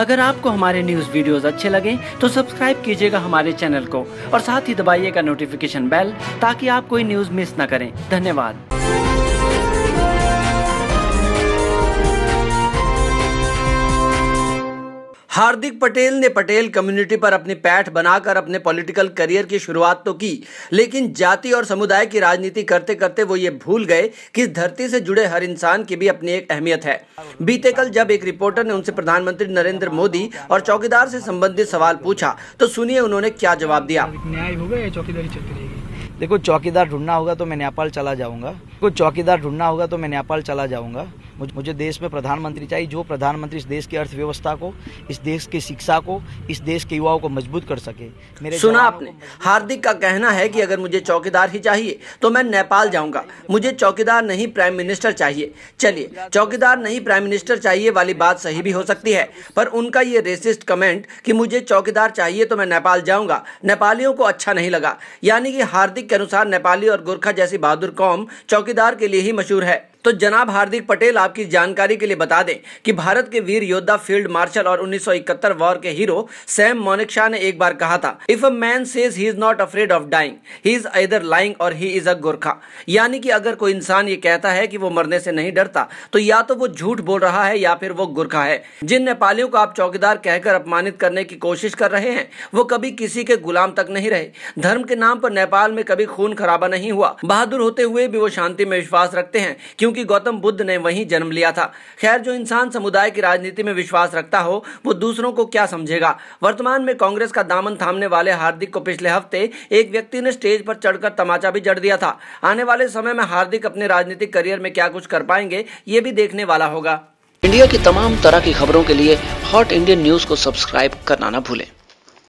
अगर आपको हमारे न्यूज वीडियोस अच्छे लगे तो सब्सक्राइब कीजिएगा हमारे चैनल को और साथ ही दबाइएगा नोटिफिकेशन बेल ताकि आप कोई न्यूज मिस न करें धन्यवाद हार्दिक पटेल ने पटेल कम्युनिटी पर अपनी पैठ बनाकर अपने पॉलिटिकल करियर की शुरुआत तो की लेकिन जाति और समुदाय की राजनीति करते करते वो ये भूल गए कि धरती से जुड़े हर इंसान की भी अपनी एक अहमियत है बीते कल जब एक रिपोर्टर ने उनसे प्रधानमंत्री नरेंद्र मोदी और चौकीदार से संबंधित सवाल पूछा तो सुनिए उन्होंने क्या जवाब दिया न्याय होगा या चौकीदारी चलती रहेगी देखो चौकीदार ढूंढना होगा तो मैं नेपाल चला जाऊंगा कुछ चौकीदार ढूंढना होगा तो मैं नेपाल चला जाऊंगा मुझे देश में प्रधानमंत्री चाहिए जो प्रधानमंत्री इस देश की अर्थव्यवस्था को इस देश की शिक्षा को इस देश के युवाओं को मजबूत कर सके मेरे सुना आपने हार्दिक का कहना है कि अगर मुझे चौकीदार ही चाहिए तो मैं नेपाल जाऊंगा मुझे चौकीदार नहीं प्राइम मिनिस्टर चाहिए चलिए चौकीदार नहीं प्राइम मिनिस्टर चाहिए वाली बात सही भी हो सकती है पर उनका ये रेसिस्ट कमेंट कि मुझे चौकीदार चाहिए तो मैं नेपाल जाऊंगा नेपालियों को अच्छा नहीं लगा यानी कि हार्दिक के अनुसार नेपाली और गोरखा जैसी बहादुर कौम चौकीदार के लिए ही मशहूर है तो जनाब हार्दिक पटेल आपकी जानकारी के लिए बता दें कि भारत के वीर योद्धा फील्ड मार्शल और 1971 वॉर के हीरो सैम मोनिक शाह ने एक बार कहा था if a man says he is not afraid of dying he is either lying or he is a Gorkha यानी कि अगर कोई इंसान ये कहता है कि वो मरने से नहीं डरता तो या तो वो झूठ बोल रहा है या फिर वो गुरखा है जिन नेपालियों को आप चौकीदार कहकर अपमानित करने की कोशिश कर रहे हैं वो कभी किसी के गुलाम तक नहीं रहे धर्म के नाम पर नेपाल में कभी खून खराबा नहीं हुआ बहादुर होते हुए भी वो शांति में विश्वास रखते हैं क्योंकि क्योंकि गौतम बुद्ध ने वहीं जन्म लिया था खैर जो इंसान समुदाय की राजनीति में विश्वास रखता हो वो दूसरों को क्या समझेगा वर्तमान में कांग्रेस का दामन थामने वाले हार्दिक को पिछले हफ्ते एक व्यक्ति ने स्टेज पर चढ़कर तमाचा भी जड़ दिया था आने वाले समय में हार्दिक अपने राजनीतिक करियर में क्या कुछ कर पाएंगे ये भी देखने वाला होगा इंडिया की तमाम तरह की खबरों के लिए हॉट इंडियन न्यूज को सब्सक्राइब करना ना भूलें